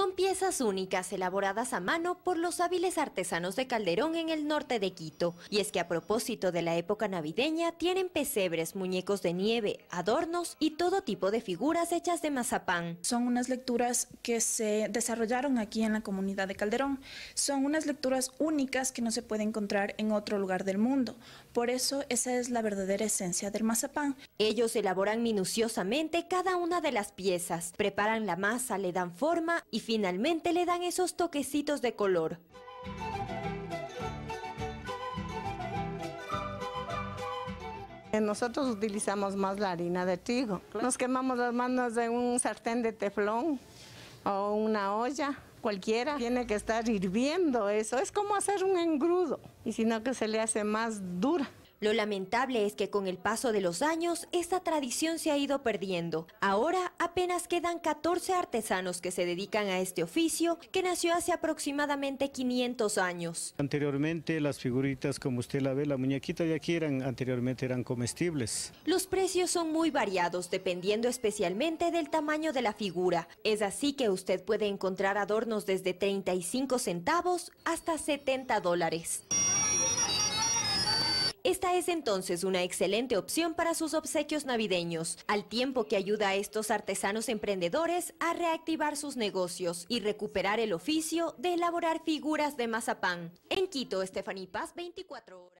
Son piezas únicas elaboradas a mano por los hábiles artesanos de Calderón en el norte de Quito. Y es que a propósito de la época navideña tienen pesebres, muñecos de nieve, adornos y todo tipo de figuras hechas de mazapán. Son unas lecturas que se desarrollaron aquí en la comunidad de Calderón. Son unas lecturas únicas que no se puede encontrar en otro lugar del mundo. Por eso esa es la verdadera esencia del mazapán. Ellos elaboran minuciosamente cada una de las piezas, preparan la masa, le dan forma y finalmente le dan esos toquecitos de color. Eh, nosotros utilizamos más la harina de trigo. Nos quemamos las manos de un sartén de teflón o una olla cualquiera tiene que estar hirviendo eso. Es como hacer un engrudo y sino que se le hace más dura. Lo lamentable es que con el paso de los años esta tradición se ha ido perdiendo. Ahora apenas quedan 14 artesanos que se dedican a este oficio que nació hace aproximadamente 500 años. Anteriormente las figuritas como usted la ve, la muñequita de aquí eran anteriormente eran comestibles. Los precios son muy variados dependiendo especialmente del tamaño de la figura. Es así que usted puede encontrar adornos desde 35 centavos hasta 70 dólares es entonces una excelente opción para sus obsequios navideños, al tiempo que ayuda a estos artesanos emprendedores a reactivar sus negocios y recuperar el oficio de elaborar figuras de mazapán. En Quito, Estefaní Paz, 24 horas.